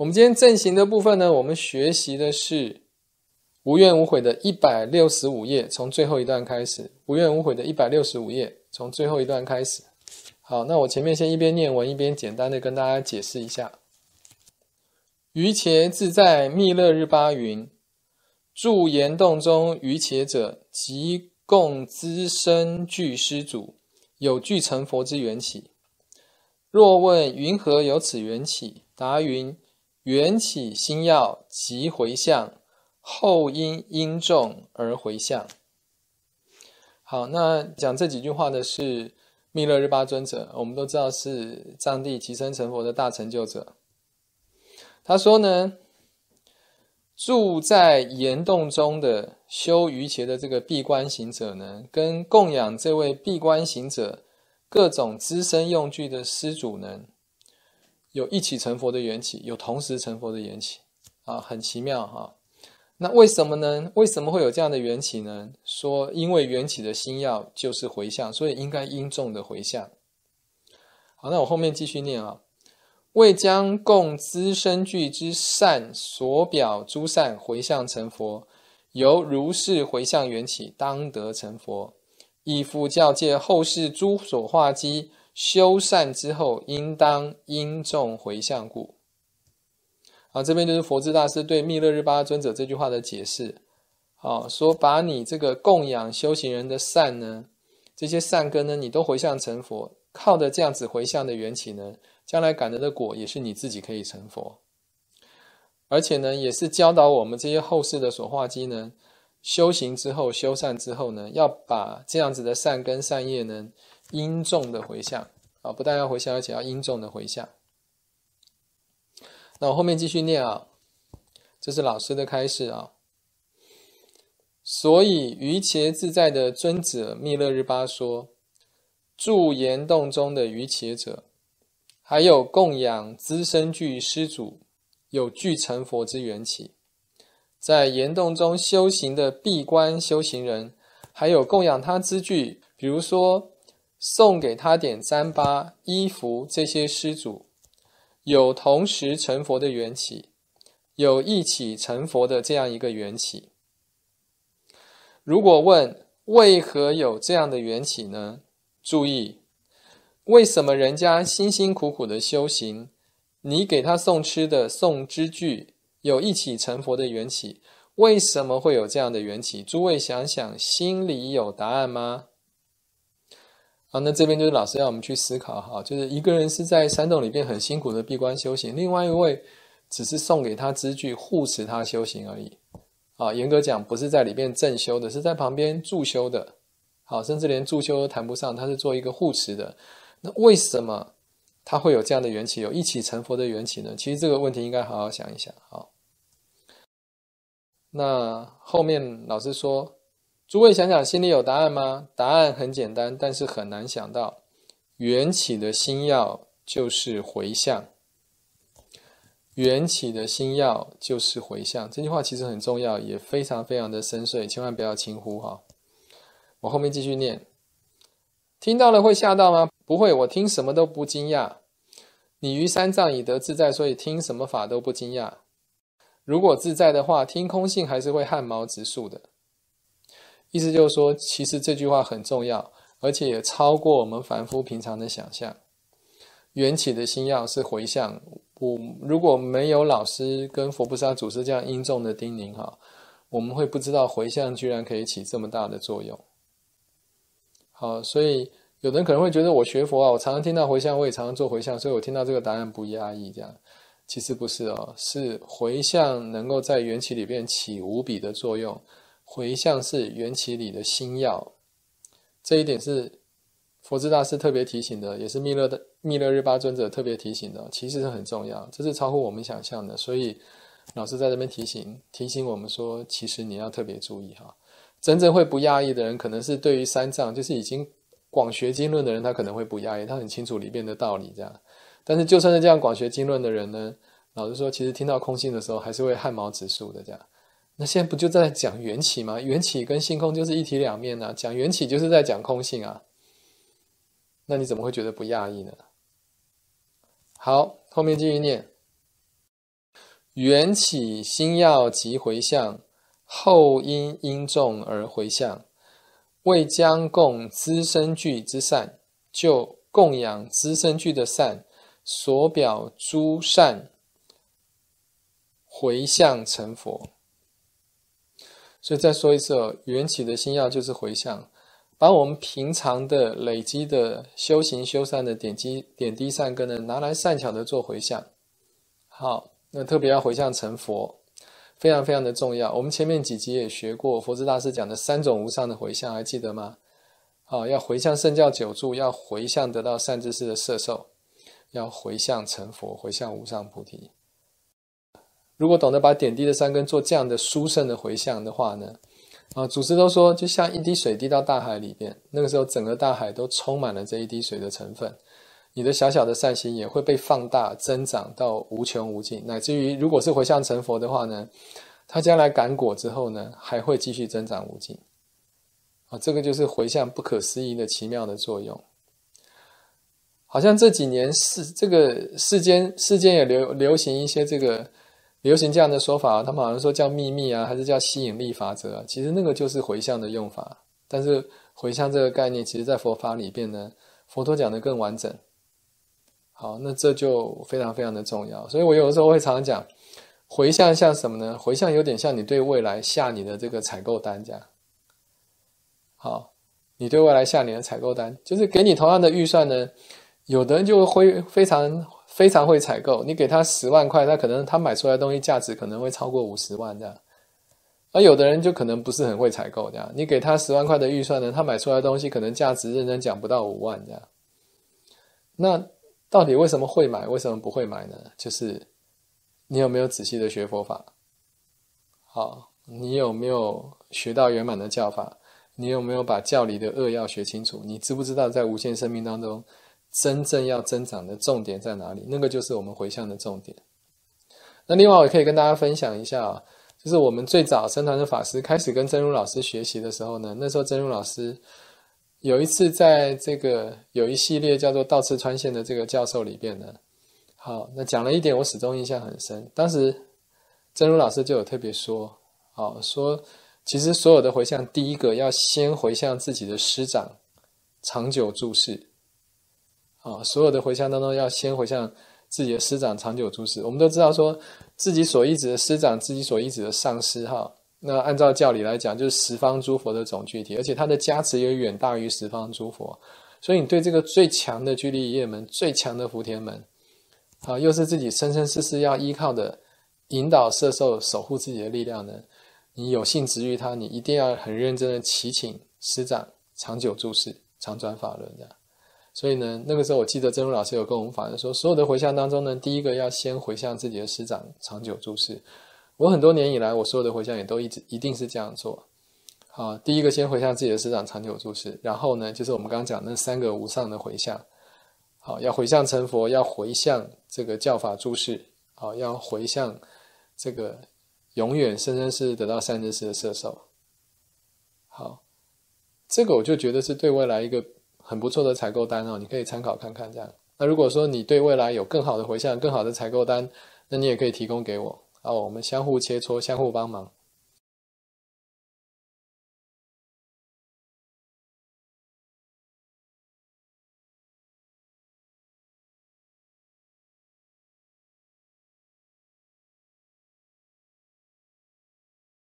我们今天阵型的部分呢，我们学习的是《无怨无悔》的一百六十五页，从最后一段开始。《无怨无悔》的一百六十五页，从最后一段开始。好，那我前面先一边念文，一边简单的跟大家解释一下。于且自在密勒日巴云：住岩洞中，于且者即共资生具施主，有具成佛之缘起。若问云何有此缘起，答云。缘起心要即回向，后因因重而回向。好，那讲这几句话的是密勒日巴尊者，我们都知道是藏地提生成佛的大成就者。他说呢，住在岩洞中的修瑜伽的这个闭关行者呢，跟供养这位闭关行者各种资生用具的施主呢。有一起成佛的缘起，有同时成佛的缘起，啊，很奇妙哈。那为什么呢？为什么会有这样的缘起呢？说因为缘起的星要就是回向，所以应该因重的回向。好，那我后面继续念啊。为将共资生具之善所表诸善回向成佛，由如是回向缘起，当得成佛。以佛教戒，后世诸所化机。修善之后，应当因众回向故。啊，这边就是佛智大师对弥勒日巴尊者这句话的解释。啊，说把你这个供养修行人的善呢，这些善根呢，你都回向成佛，靠的这样子回向的缘起呢，将来感得的果也是你自己可以成佛，而且呢，也是教导我们这些后世的所化机呢，修行之后修善之后呢，要把这样子的善根善业呢。音重的回向啊，不但要回向，而且要音重的回向。那我后面继续念啊，这是老师的开始啊。所以，于伽自在的尊者密勒日巴说，住岩洞中的于伽者，还有供养资生具施主，有具成佛之缘起，在岩洞中修行的闭关修行人，还有供养他之具，比如说。送给他点糌粑、衣服，这些施主有同时成佛的缘起，有一起成佛的这样一个缘起。如果问为何有这样的缘起呢？注意，为什么人家辛辛苦苦的修行，你给他送吃的、送支具，有一起成佛的缘起？为什么会有这样的缘起？诸位想想，心里有答案吗？好，那这边就是老师让我们去思考哈，就是一个人是在山洞里边很辛苦的闭关修行，另外一位只是送给他支具护持他修行而已，啊，严格讲不是在里边正修的，是在旁边助修的，好，甚至连助修都谈不上，他是做一个护持的，那为什么他会有这样的缘起，有一起成佛的缘起呢？其实这个问题应该好好想一想，好，那后面老师说。诸位想想，心里有答案吗？答案很简单，但是很难想到。缘起的心药就是回向，缘起的心药就是回向。这句话其实很重要，也非常非常的深邃，千万不要轻忽哈。我后面继续念，听到了会吓到吗？不会，我听什么都不惊讶。你于三藏已得自在，所以听什么法都不惊讶。如果自在的话，听空性还是会汗毛直竖的。意思就是说，其实这句话很重要，而且也超过我们凡夫平常的想象。缘起的心要，是回向。我如果没有老师跟佛菩萨祖师这样殷重的叮咛，哈，我们会不知道回向居然可以起这么大的作用。好，所以有人可能会觉得，我学佛啊，我常常听到回向，我也常常做回向，所以我听到这个答案不压抑，这样其实不是哦，是回向能够在缘起里边起无比的作用。回向是缘起里的心要，这一点是佛智大师特别提醒的，也是密勒的密勒日巴尊者特别提醒的。其实是很重要，这是超乎我们想象的。所以老师在这边提醒，提醒我们说，其实你要特别注意哈。真正会不压抑的人，可能是对于三藏，就是已经广学经论的人，他可能会不压抑，他很清楚里面的道理这样。但是就算是这样广学经论的人呢，老实说，其实听到空性的时候，还是会汗毛直竖的这样。那现在不就在讲缘起吗？缘起跟性空就是一体两面呢。讲缘起就是在讲空性啊。那你怎么会觉得不讶异呢？好，后面继续念。缘起心要即回向，后因因重而回向，为将共资生具之善，就供养资生具的善所表诸善回向成佛。所以再说一次哦，缘起的心要就是回向，把我们平常的累积的修行修善的点滴点滴善根呢，拿来善巧的做回向。好，那特别要回向成佛，非常非常的重要。我们前面几集也学过，佛智大师讲的三种无上的回向，还记得吗？啊，要回向圣教九住，要回向得到善知识的摄受，要回向成佛，回向无上菩提。如果懂得把点滴的善根做这样的殊胜的回向的话呢，啊，祖师都说，就像一滴水滴到大海里边，那个时候整个大海都充满了这一滴水的成分，你的小小的善心也会被放大、增长到无穷无尽，乃至于如果是回向成佛的话呢，他将来感果之后呢，还会继续增长无尽。啊，这个就是回向不可思议的奇妙的作用。好像这几年世这个世间世间也流流行一些这个。流行这样的说法，他们好像说叫秘密啊，还是叫吸引力法则？其实那个就是回向的用法。但是回向这个概念，其实在佛法里边呢，佛陀讲的更完整。好，那这就非常非常的重要。所以我有的时候会常常讲，回向像什么呢？回向有点像你对未来下你的这个采购单这样。好，你对未来下你的采购单，就是给你同样的预算呢，有的人就会非常。非常会采购，你给他十万块，他可能他买出来东西价值可能会超过五十万这样。而有的人就可能不是很会采购，这样，你给他十万块的预算呢，他买出来东西可能价值认真讲不到五万这样。那到底为什么会买，为什么不会买呢？就是你有没有仔细的学佛法？好，你有没有学到圆满的教法？你有没有把教理的恶要学清楚？你知不知道在无限生命当中？真正要增长的重点在哪里？那个就是我们回向的重点。那另外，我可以跟大家分享一下啊，就是我们最早生团的法师开始跟真如老师学习的时候呢，那时候真如老师有一次在这个有一系列叫做“倒刺穿线”的这个教授里边呢，好，那讲了一点，我始终印象很深。当时真如老师就有特别说，好说，其实所有的回向，第一个要先回向自己的师长，长久注视。啊，所有的回向当中要先回向自己的师长长久住视，我们都知道，说自己所一直的师长，自己所一直的上师，哈，那按照教理来讲，就是十方诸佛的总具体，而且他的加持也远大于十方诸佛。所以你对这个最强的居利业门、最强的福田门，啊，又是自己生生世世要依靠的引导、摄受、守护自己的力量呢。你有幸执于他，你一定要很认真的祈请师长长久注视、常转法轮的。所以呢，那个时候我记得真如老师有跟我们反映说，所有的回向当中呢，第一个要先回向自己的师长长久住世。我很多年以来，我所有的回向也都一直一定是这样做。好，第一个先回向自己的师长长久住世，然后呢，就是我们刚刚讲那三个无上的回向。好，要回向成佛，要回向这个教法住世，好，要回向这个永远生生世世得到善知识的射手。好，这个我就觉得是对未来一个。很不错的采购单哦，你可以参考看看这样。那如果说你对未来有更好的回向、更好的采购单，那你也可以提供给我然后我们相互切磋、相互帮忙。